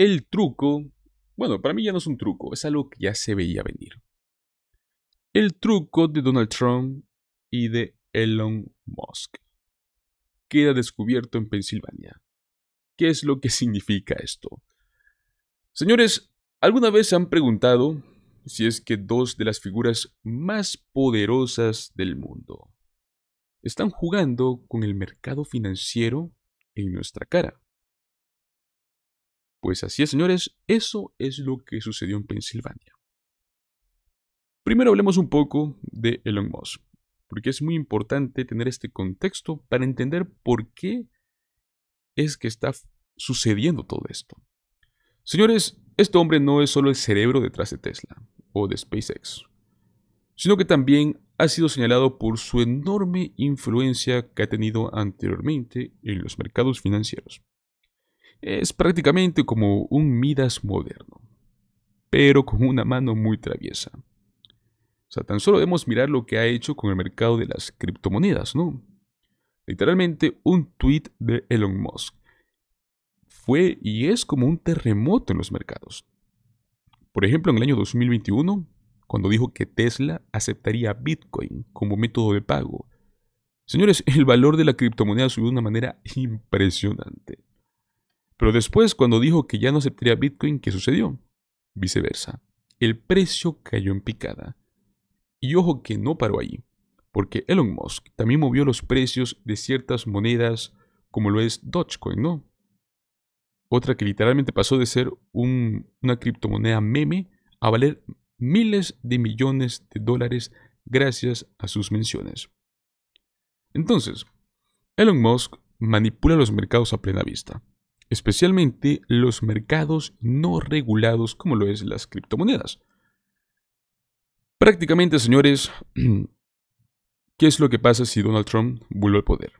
El truco, bueno, para mí ya no es un truco, es algo que ya se veía venir. El truco de Donald Trump y de Elon Musk queda descubierto en Pensilvania. ¿Qué es lo que significa esto? Señores, ¿alguna vez se han preguntado si es que dos de las figuras más poderosas del mundo están jugando con el mercado financiero en nuestra cara? Pues así es, señores, eso es lo que sucedió en Pensilvania. Primero hablemos un poco de Elon Musk, porque es muy importante tener este contexto para entender por qué es que está sucediendo todo esto. Señores, este hombre no es solo el cerebro detrás de Tesla o de SpaceX, sino que también ha sido señalado por su enorme influencia que ha tenido anteriormente en los mercados financieros. Es prácticamente como un Midas moderno, pero con una mano muy traviesa. O sea, tan solo debemos mirar lo que ha hecho con el mercado de las criptomonedas, ¿no? Literalmente un tweet de Elon Musk. Fue y es como un terremoto en los mercados. Por ejemplo, en el año 2021, cuando dijo que Tesla aceptaría Bitcoin como método de pago. Señores, el valor de la criptomoneda subió de una manera impresionante. Pero después, cuando dijo que ya no aceptaría Bitcoin, ¿qué sucedió? Viceversa, el precio cayó en picada. Y ojo que no paró ahí, porque Elon Musk también movió los precios de ciertas monedas como lo es Dogecoin, ¿no? Otra que literalmente pasó de ser una criptomoneda meme a valer miles de millones de dólares gracias a sus menciones. Entonces, Elon Musk manipula los mercados a plena vista especialmente los mercados no regulados como lo es las criptomonedas. Prácticamente, señores, ¿qué es lo que pasa si Donald Trump vuelve al poder?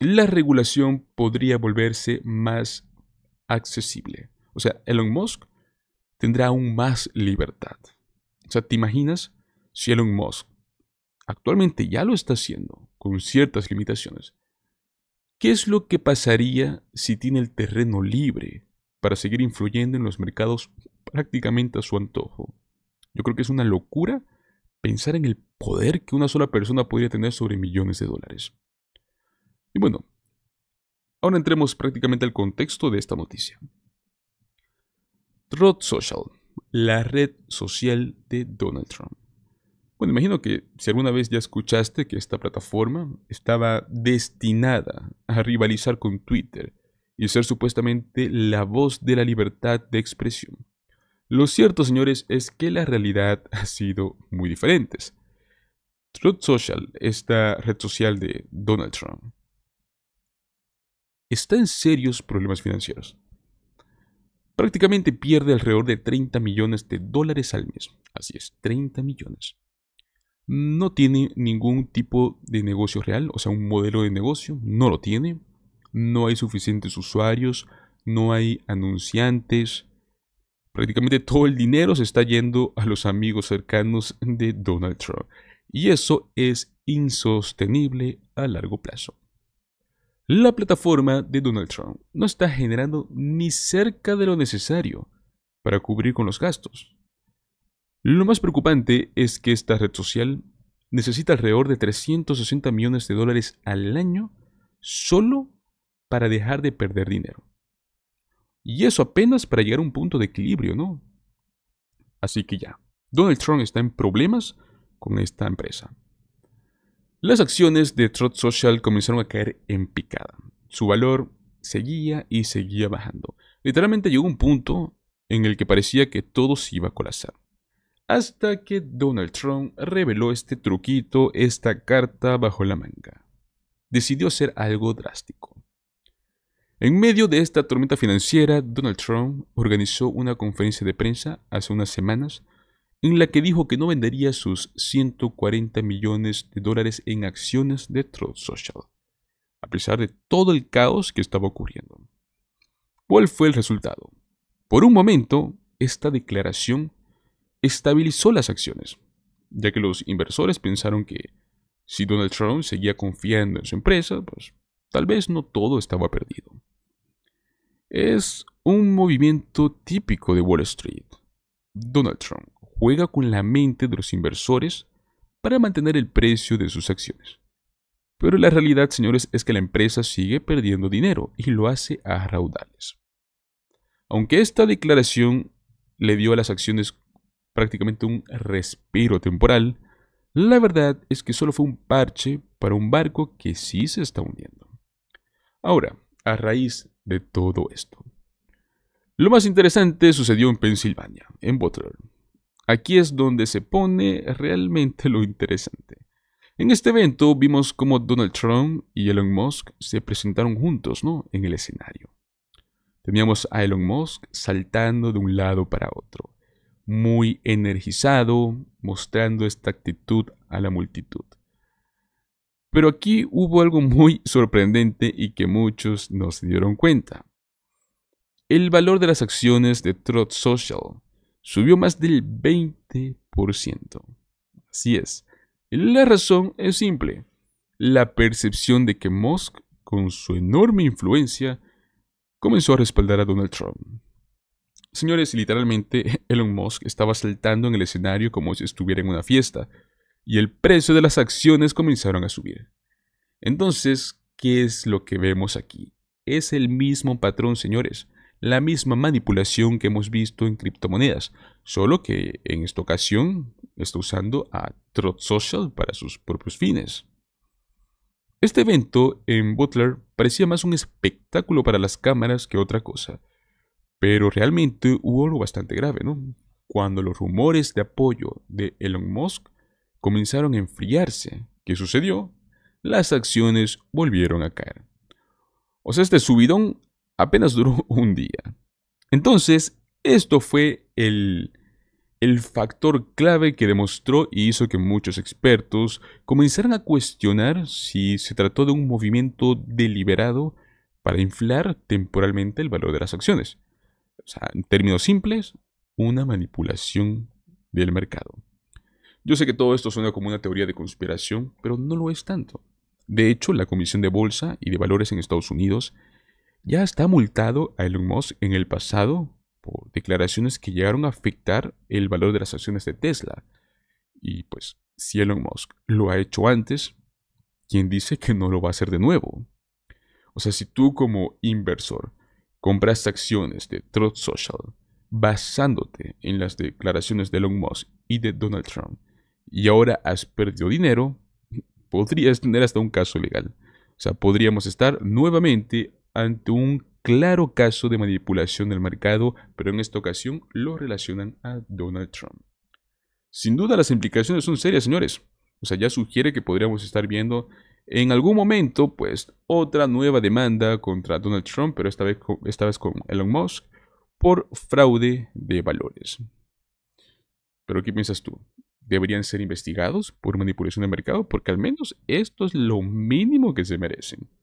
La regulación podría volverse más accesible. O sea, Elon Musk tendrá aún más libertad. O sea, ¿te imaginas si Elon Musk actualmente ya lo está haciendo con ciertas limitaciones? ¿Qué es lo que pasaría si tiene el terreno libre para seguir influyendo en los mercados prácticamente a su antojo? Yo creo que es una locura pensar en el poder que una sola persona podría tener sobre millones de dólares. Y bueno, ahora entremos prácticamente al contexto de esta noticia. Trot Social, la red social de Donald Trump. Bueno, imagino que si alguna vez ya escuchaste que esta plataforma estaba destinada a rivalizar con Twitter y ser supuestamente la voz de la libertad de expresión. Lo cierto, señores, es que la realidad ha sido muy diferente. Truth Social, esta red social de Donald Trump, está en serios problemas financieros. Prácticamente pierde alrededor de 30 millones de dólares al mes. Así es, 30 millones no tiene ningún tipo de negocio real, o sea, un modelo de negocio, no lo tiene. No hay suficientes usuarios, no hay anunciantes. Prácticamente todo el dinero se está yendo a los amigos cercanos de Donald Trump. Y eso es insostenible a largo plazo. La plataforma de Donald Trump no está generando ni cerca de lo necesario para cubrir con los gastos. Lo más preocupante es que esta red social necesita alrededor de 360 millones de dólares al año solo para dejar de perder dinero. Y eso apenas para llegar a un punto de equilibrio, ¿no? Así que ya, Donald Trump está en problemas con esta empresa. Las acciones de Trot Social comenzaron a caer en picada. Su valor seguía y seguía bajando. Literalmente llegó un punto en el que parecía que todo se iba a colapsar hasta que Donald Trump reveló este truquito, esta carta bajo la manga. Decidió hacer algo drástico. En medio de esta tormenta financiera, Donald Trump organizó una conferencia de prensa hace unas semanas en la que dijo que no vendería sus 140 millones de dólares en acciones de Trust Social, a pesar de todo el caos que estaba ocurriendo. ¿Cuál fue el resultado? Por un momento, esta declaración estabilizó las acciones, ya que los inversores pensaron que si Donald Trump seguía confiando en su empresa, pues tal vez no todo estaba perdido. Es un movimiento típico de Wall Street. Donald Trump juega con la mente de los inversores para mantener el precio de sus acciones. Pero la realidad, señores, es que la empresa sigue perdiendo dinero y lo hace a raudales. Aunque esta declaración le dio a las acciones prácticamente un respiro temporal, la verdad es que solo fue un parche para un barco que sí se está hundiendo. Ahora, a raíz de todo esto. Lo más interesante sucedió en Pensilvania, en Butler. Aquí es donde se pone realmente lo interesante. En este evento vimos cómo Donald Trump y Elon Musk se presentaron juntos, ¿no? En el escenario. Teníamos a Elon Musk saltando de un lado para otro, muy energizado, mostrando esta actitud a la multitud. Pero aquí hubo algo muy sorprendente y que muchos no se dieron cuenta. El valor de las acciones de Trot Social subió más del 20%. Así es. La razón es simple. La percepción de que Musk, con su enorme influencia, comenzó a respaldar a Donald Trump. Señores, literalmente Elon Musk estaba saltando en el escenario como si estuviera en una fiesta, y el precio de las acciones comenzaron a subir. Entonces, ¿qué es lo que vemos aquí? Es el mismo patrón, señores, la misma manipulación que hemos visto en criptomonedas, solo que en esta ocasión está usando a Trot Social para sus propios fines. Este evento en Butler parecía más un espectáculo para las cámaras que otra cosa, pero realmente hubo algo bastante grave, ¿no? Cuando los rumores de apoyo de Elon Musk comenzaron a enfriarse, ¿qué sucedió? Las acciones volvieron a caer. O sea, este subidón apenas duró un día. Entonces, esto fue el, el factor clave que demostró y hizo que muchos expertos comenzaran a cuestionar si se trató de un movimiento deliberado para inflar temporalmente el valor de las acciones en términos simples, una manipulación del mercado. Yo sé que todo esto suena como una teoría de conspiración, pero no lo es tanto. De hecho, la Comisión de Bolsa y de Valores en Estados Unidos ya está multado a Elon Musk en el pasado por declaraciones que llegaron a afectar el valor de las acciones de Tesla. Y pues, si Elon Musk lo ha hecho antes, ¿quién dice que no lo va a hacer de nuevo? O sea, si tú como inversor Compras acciones de Truth Social basándote en las declaraciones de Elon Musk y de Donald Trump y ahora has perdido dinero, podrías tener hasta un caso legal. O sea, podríamos estar nuevamente ante un claro caso de manipulación del mercado, pero en esta ocasión lo relacionan a Donald Trump. Sin duda las implicaciones son serias, señores. O sea, ya sugiere que podríamos estar viendo en algún momento, pues, otra nueva demanda contra Donald Trump, pero esta vez, con, con Elon Musk, por fraude de valores. Pero ¿qué piensas tú? ¿Deberían ser investigados por manipulación de mercado? Porque al menos esto es lo mínimo que se merecen.